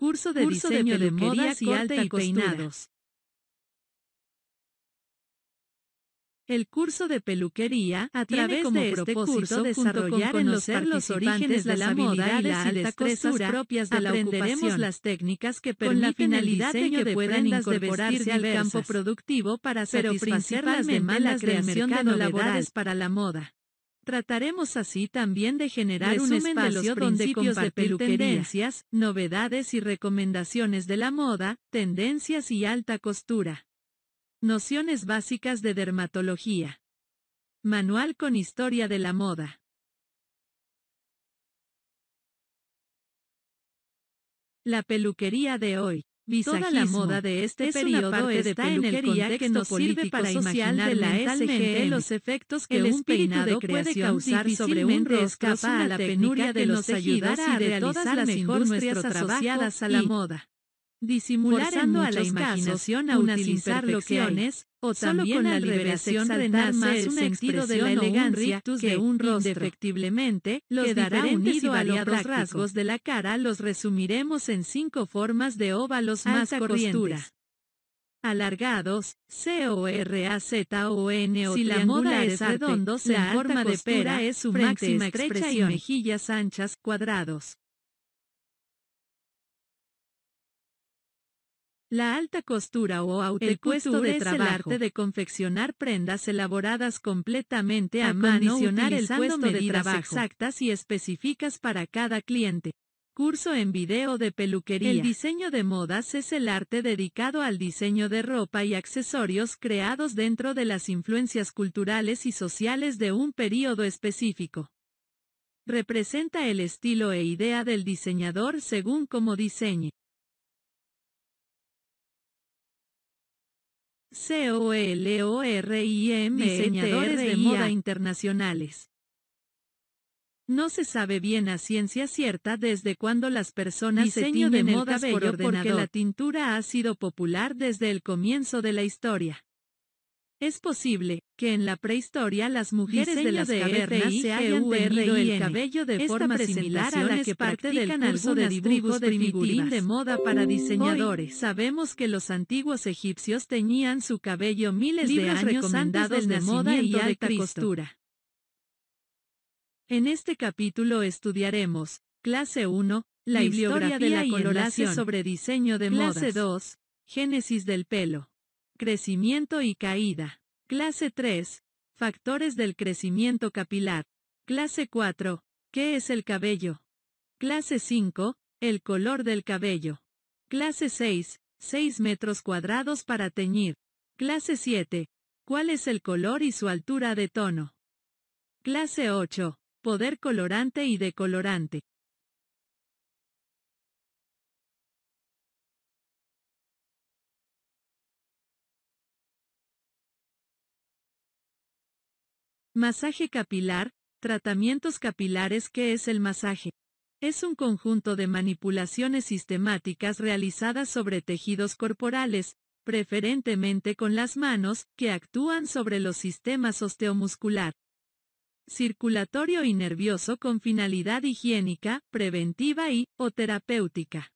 Curso de diseño de, de modas y alta y peinados. El curso de peluquería a través como de este curso desarrollar en los participantes de la moda y las cosas propias de la ocupación. las técnicas que permiten con la finalidad de que puedan incorporarse al campo productivo para hacer satisfacer las demandas de mercado para la moda. Trataremos así también de generar un espacio donde compartir tendencias, novedades y recomendaciones de la moda, tendencias y alta costura. Nociones básicas de dermatología. Manual con historia de la moda. La peluquería de hoy. Toda la moda de este periodo está en el que nos sirve para imaginar de la los efectos que el un peinado de puede causar sobre un rostro escapa a la penuria de los tejidos y de todas las industrias asociadas a la moda disimular a la imaginación a utilizar lo o también con la liberación de más un sentido de la elegancia un que un rostro. Indefectiblemente, los quedará unido a los rasgos de la cara los resumiremos en cinco formas de óvalos más corrientes alargados, C-O-R-A-Z-O-N o Si la moda es redondos en forma de pera es su máxima expresión. y mejillas anchas, cuadrados. La alta costura o autocostura es el arte de confeccionar prendas elaboradas completamente a, mano utilizando el medidas de trabajo. exactas y específicas para cada cliente. Curso en video de peluquería. El diseño de modas es el arte dedicado al diseño de ropa y accesorios creados dentro de las influencias culturales y sociales de un período específico. Representa el estilo e idea del diseñador según cómo diseñe. o M e e diseñadores de moda internacionales. No se sabe bien a ciencia cierta desde cuándo las personas se tiñen de moda por ordenador. porque la tintura ha sido popular desde el comienzo de la historia. Es posible que en la prehistoria las mujeres de las cavernas se hayan tenido el cabello de forma similar a la que parte del curso de de de moda para diseñadores. sabemos que los antiguos egipcios teñían su cabello miles de años antes de moda y alta de costura. En este capítulo estudiaremos clase 1, la bibliografía de la coloración sobre diseño de moda. Clase 2, génesis del pelo. Crecimiento y caída. Clase 3. Factores del crecimiento capilar. Clase 4. ¿Qué es el cabello? Clase 5. El color del cabello. Clase 6. 6 metros cuadrados para teñir. Clase 7. ¿Cuál es el color y su altura de tono? Clase 8. Poder colorante y decolorante. Masaje capilar, tratamientos capilares ¿Qué es el masaje? Es un conjunto de manipulaciones sistemáticas realizadas sobre tejidos corporales, preferentemente con las manos, que actúan sobre los sistemas osteomuscular, circulatorio y nervioso con finalidad higiénica, preventiva y, o terapéutica.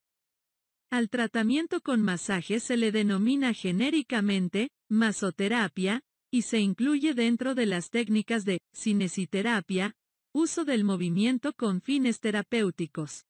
Al tratamiento con masaje se le denomina genéricamente, masoterapia, y se incluye dentro de las técnicas de cinesiterapia, uso del movimiento con fines terapéuticos.